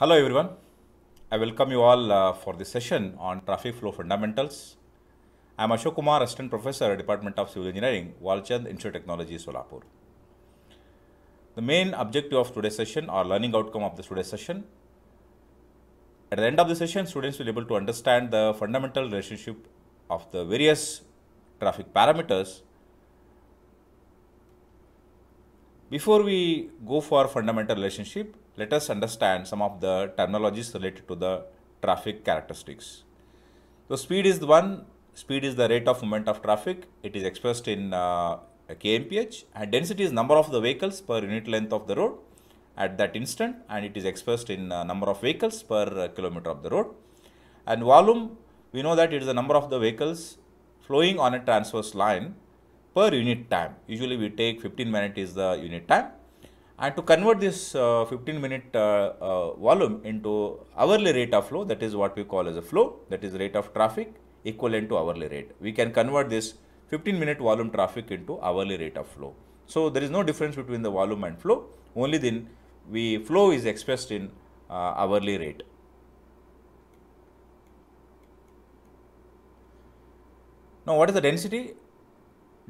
Hello everyone. I welcome you all uh, for this session on traffic flow fundamentals. I am Ashok Kumar, Assistant Professor, Department of Civil Engineering, Walchand Institute of Technology, Solapur. The main objective of today's session or learning outcome of this today's session. At the end of the session, students will be able to understand the fundamental relationship of the various traffic parameters Before we go for fundamental relationship, let us understand some of the terminologies related to the traffic characteristics. So speed is the one, speed is the rate of movement of traffic. It is expressed in uh, kmph and density is number of the vehicles per unit length of the road at that instant and it is expressed in uh, number of vehicles per uh, kilometer of the road. And volume, we know that it is the number of the vehicles flowing on a transverse line per unit time. Usually we take 15 minutes is the unit time. And to convert this uh, 15 minute uh, uh, volume into hourly rate of flow, that is what we call as a flow, that is rate of traffic equivalent to hourly rate. We can convert this 15 minute volume traffic into hourly rate of flow. So there is no difference between the volume and flow, only then we flow is expressed in uh, hourly rate. Now what is the density?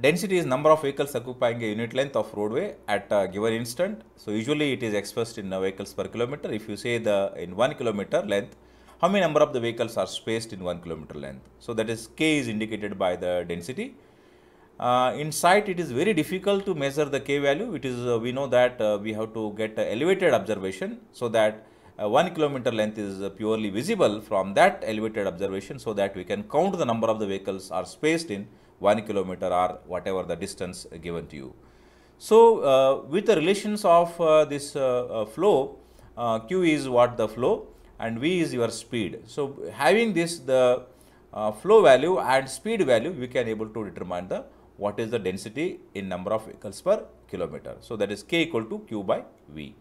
Density is number of vehicles occupying a unit length of roadway at a given instant. So usually it is expressed in vehicles per kilometer. If you say the in 1 kilometer length, how many number of the vehicles are spaced in 1 kilometer length? So that is K is indicated by the density. Uh, in sight, it is very difficult to measure the K value. It is uh, we know that uh, we have to get elevated observation so that uh, 1 kilometer length is uh, purely visible from that elevated observation so that we can count the number of the vehicles are spaced in 1 kilometer or whatever the distance given to you. So, uh, with the relations of uh, this uh, flow, Q is what the flow and V is your speed. So, having this the flow value and speed value, we can able to determine the what is the density in number of vehicles per kilometer. So, that is K equal to Q by V.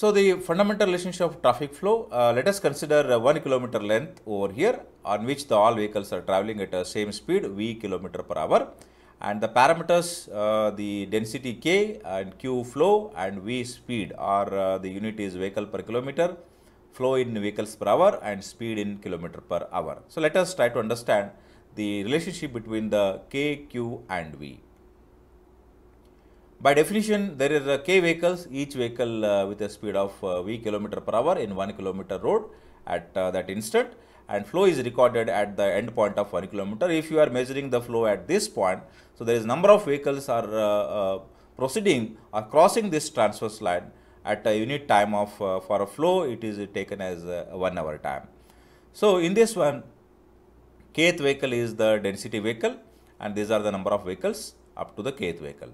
So the fundamental relationship of traffic flow, uh, let us consider uh, 1 kilometer length over here on which the all vehicles are traveling at the same speed v kilometer per hour and the parameters uh, the density k and q flow and v speed are uh, the unit is vehicle per kilometer, flow in vehicles per hour and speed in kilometer per hour. So let us try to understand the relationship between the k, q and v. By definition, there is k vehicles, each vehicle uh, with a speed of uh, v kilometer per hour in 1 kilometer road at uh, that instant and flow is recorded at the end point of 1 kilometer. If you are measuring the flow at this point, so there is number of vehicles are uh, uh, proceeding or crossing this transverse line at a unit time of uh, for a flow, it is taken as 1 hour time. So, in this one, kth vehicle is the density vehicle and these are the number of vehicles up to the kth vehicle.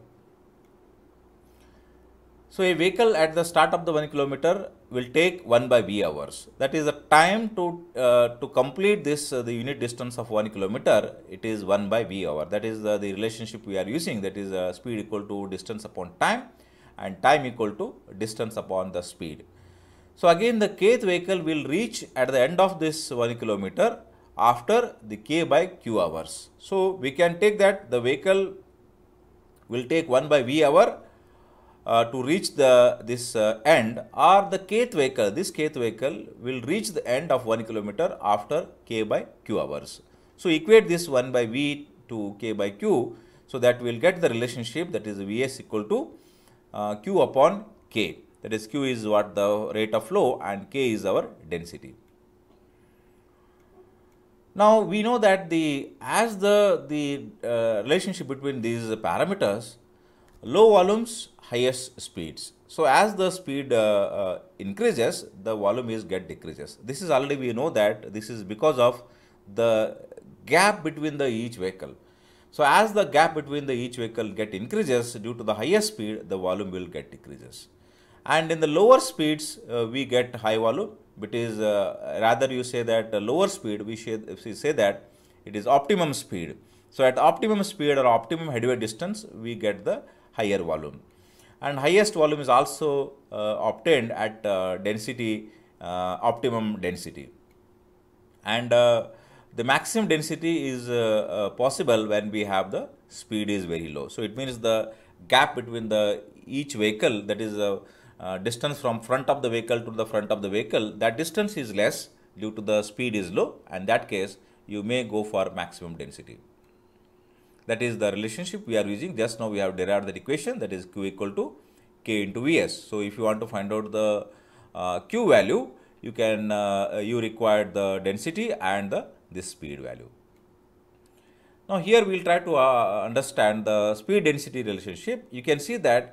So a vehicle at the start of the 1 kilometer will take 1 by v hours. That is the time to, uh, to complete this, uh, the unit distance of 1 kilometer, it is 1 by v hour. That is the, the relationship we are using, that is uh, speed equal to distance upon time and time equal to distance upon the speed. So again the kth vehicle will reach at the end of this 1 kilometer after the k by q hours. So we can take that the vehicle will take 1 by v hour uh, to reach the this uh, end or the kth vehicle this kth vehicle will reach the end of 1 kilometer after k by q hours so equate this 1 by v to k by q so that we will get the relationship that is vs equal to uh, q upon k that is q is what the rate of flow and k is our density now we know that the as the the uh, relationship between these parameters low volumes, highest speeds. So as the speed uh, uh, increases, the volume is get decreases. This is already we know that this is because of the gap between the each vehicle. So as the gap between the each vehicle get increases due to the higher speed, the volume will get decreases. And in the lower speeds, uh, we get high volume. It is uh, rather you say that lower speed, we say, we say that it is optimum speed. So at optimum speed or optimum headway distance, we get the higher volume. And highest volume is also uh, obtained at uh, density, uh, optimum density. And the maximum density is possible when we have the speed is very low. So it means the gap between the each vehicle that is a uh, distance from front of the vehicle to the front of the vehicle that distance is less due to the speed is low and that case you may go for maximum density that is the relationship we are using just now we have derived that equation that is q equal to k into vs so if you want to find out the uh, q value you can uh, you require the density and the this speed value now here we'll try to uh, understand the speed density relationship you can see that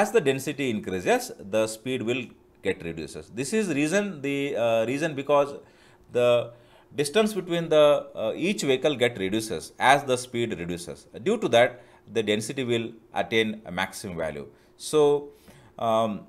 as the density increases the speed will get reduces this is reason the uh, reason because the distance between the uh, each vehicle get reduces as the speed reduces. Due to that, the density will attain a maximum value. So, um,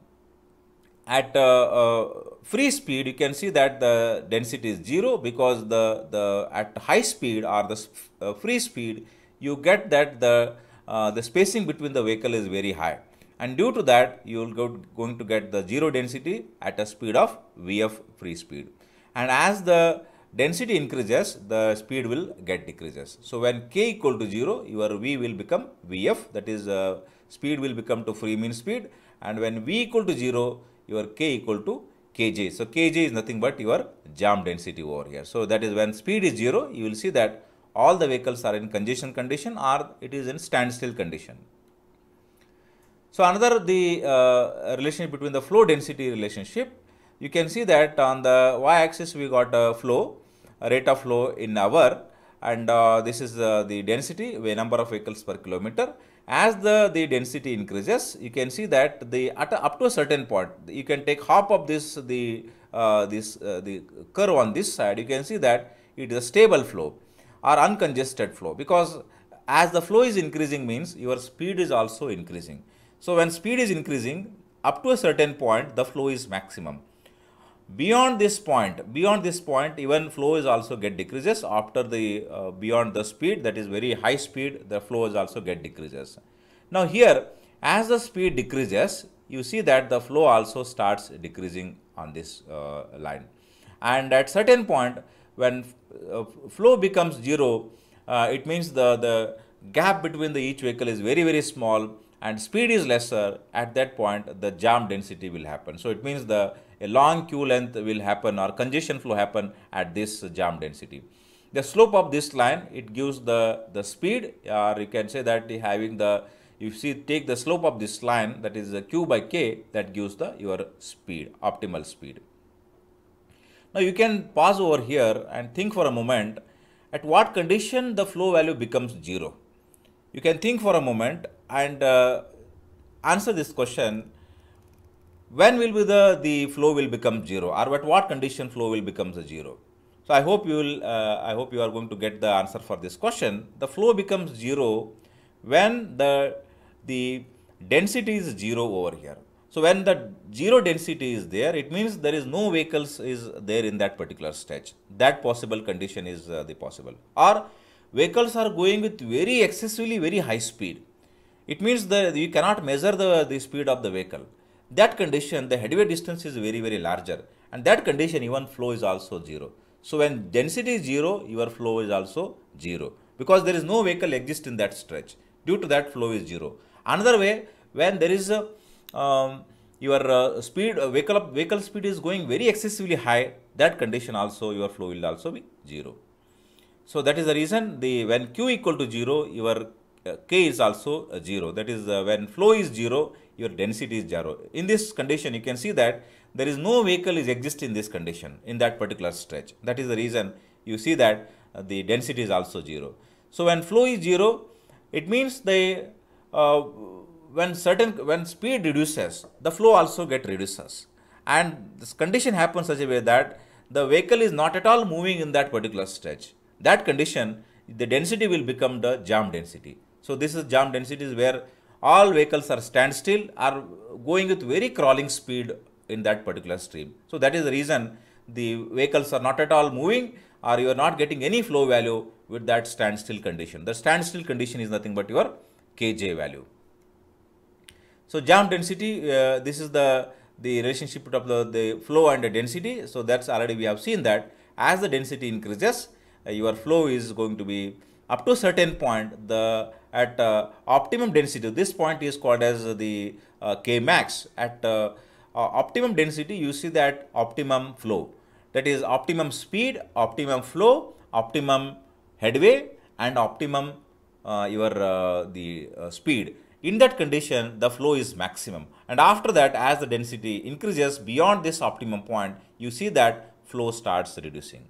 at uh, uh, free speed, you can see that the density is zero because the, the at high speed or the uh, free speed, you get that the uh, the spacing between the vehicle is very high and due to that you will go, going to get the zero density at a speed of vf free speed and as the density increases, the speed will get decreases. So when k equal to 0, your v will become vf, that is uh, speed will become to free mean speed. And when v equal to 0, your k equal to kj. So kj is nothing but your jam density over here. So that is when speed is 0, you will see that all the vehicles are in congestion condition or it is in standstill condition. So another the uh, relationship between the flow density relationship, you can see that on the y-axis we got a flow rate of flow in hour and uh, this is uh, the density the number of vehicles per kilometer as the the density increases you can see that the at a, up to a certain point you can take half of this the uh, this uh, the curve on this side you can see that it is a stable flow or uncongested flow because as the flow is increasing means your speed is also increasing so when speed is increasing up to a certain point the flow is maximum beyond this point beyond this point even flow is also get decreases after the uh, beyond the speed that is very high speed the flow is also get decreases now here as the speed decreases you see that the flow also starts decreasing on this uh, line and at certain point when uh, flow becomes zero uh, it means the the gap between the each vehicle is very very small and speed is lesser at that point the jam density will happen so it means the a long queue length will happen or congestion flow happen at this jam density. The slope of this line, it gives the, the speed or you can say that having the, if you take the slope of this line that is uh, q by k that gives the your speed, optimal speed. Now you can pause over here and think for a moment at what condition the flow value becomes zero. You can think for a moment and uh, answer this question when will be the, the flow will become zero or at what condition flow will become a zero. So I hope you will, uh, I hope you are going to get the answer for this question. The flow becomes zero when the, the density is zero over here. So when the zero density is there, it means there is no vehicles is there in that particular stretch. That possible condition is uh, the possible. Or vehicles are going with very excessively very high speed. It means that you cannot measure the, the speed of the vehicle that condition the headway distance is very very larger and that condition even flow is also 0. So when density is 0 your flow is also 0 because there is no vehicle exist in that stretch due to that flow is 0. Another way when there is a um, your uh, speed uh, vehicle up, vehicle speed is going very excessively high that condition also your flow will also be 0. So that is the reason the when q equal to 0 your uh, k is also uh, 0 that is uh, when flow is 0 your density is zero. In this condition, you can see that there is no vehicle is exist in this condition, in that particular stretch. That is the reason you see that uh, the density is also zero. So when flow is zero, it means the uh, when certain when speed reduces, the flow also get reduces, and this condition happens such a way that the vehicle is not at all moving in that particular stretch. That condition, the density will become the jam density. So this is jam density is where all vehicles are standstill, are going with very crawling speed in that particular stream. So that is the reason the vehicles are not at all moving or you are not getting any flow value with that standstill condition. The standstill condition is nothing but your Kj value. So jam density, uh, this is the, the relationship of the, the flow and the density. So that's already we have seen that as the density increases, uh, your flow is going to be up to certain point the at uh, optimum density this point is called as the uh, max. at uh, uh, optimum density you see that optimum flow that is optimum speed optimum flow optimum headway and optimum uh, your uh, the speed in that condition the flow is maximum and after that as the density increases beyond this optimum point you see that flow starts reducing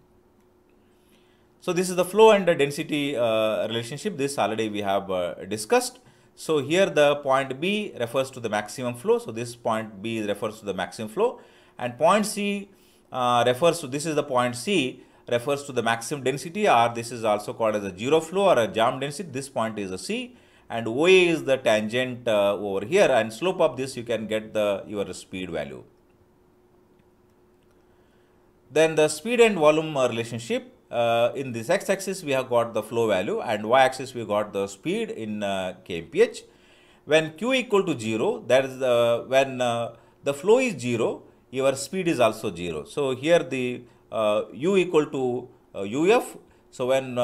so this is the flow and the density uh, relationship. This already we have uh, discussed. So here the point B refers to the maximum flow. So this point B refers to the maximum flow and point C uh, refers to this is the point C refers to the maximum density or this is also called as a zero flow or a jam density. This point is a C and OA is the tangent uh, over here and slope of this you can get the your speed value. Then the speed and volume uh, relationship uh, in this x-axis we have got the flow value and y-axis we got the speed in uh, kmph. When q equal to 0, that is the, uh, when uh, the flow is 0, your speed is also 0. So here the uh, u equal to uf. Uh, so when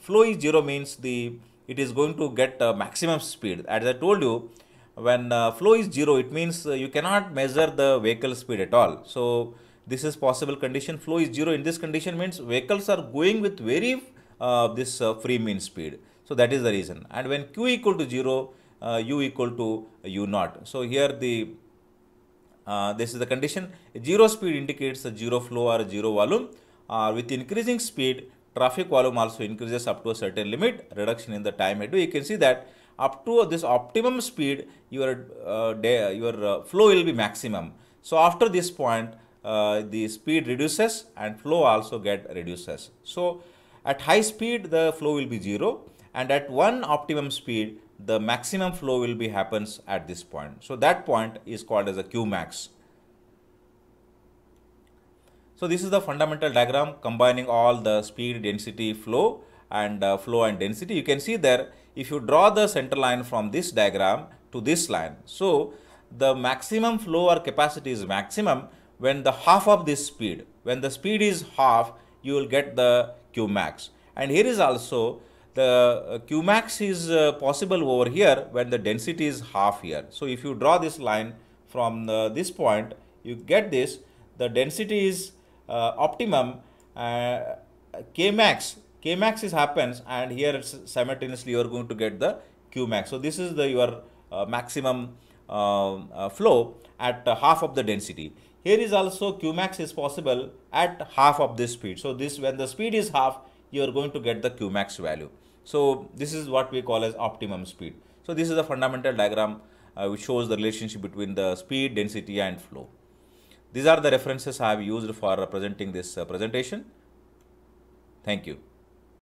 flow is 0 means the it is going to get maximum speed. As I told you, when flow is 0, it means you cannot measure the vehicle speed at all. So this is possible condition flow is zero in this condition means vehicles are going with very uh, this uh, free mean speed so that is the reason and when q equal to 0 uh, u equal to u naught so here the uh, this is the condition zero speed indicates a zero flow or zero volume uh, with increasing speed traffic volume also increases up to a certain limit reduction in the time headway you can see that up to this optimum speed your uh, day, your uh, flow will be maximum so after this point uh, the speed reduces and flow also get reduces. So at high speed the flow will be 0 and at one optimum speed the maximum flow will be happens at this point. So that point is called as a Q max. So this is the fundamental diagram combining all the speed, density, flow and uh, flow and density. You can see there if you draw the center line from this diagram to this line. So the maximum flow or capacity is maximum when the half of this speed, when the speed is half, you will get the Q max. And here is also the uh, Q max is uh, possible over here when the density is half here. So if you draw this line from uh, this point, you get this, the density is uh, optimum, uh, K max is happens and here simultaneously you are going to get the Q max. So this is the your uh, maximum um, uh, flow at half of the density. Here is also Qmax is possible at half of this speed. So this when the speed is half, you are going to get the Qmax value. So this is what we call as optimum speed. So this is the fundamental diagram uh, which shows the relationship between the speed, density and flow. These are the references I have used for presenting this uh, presentation. Thank you.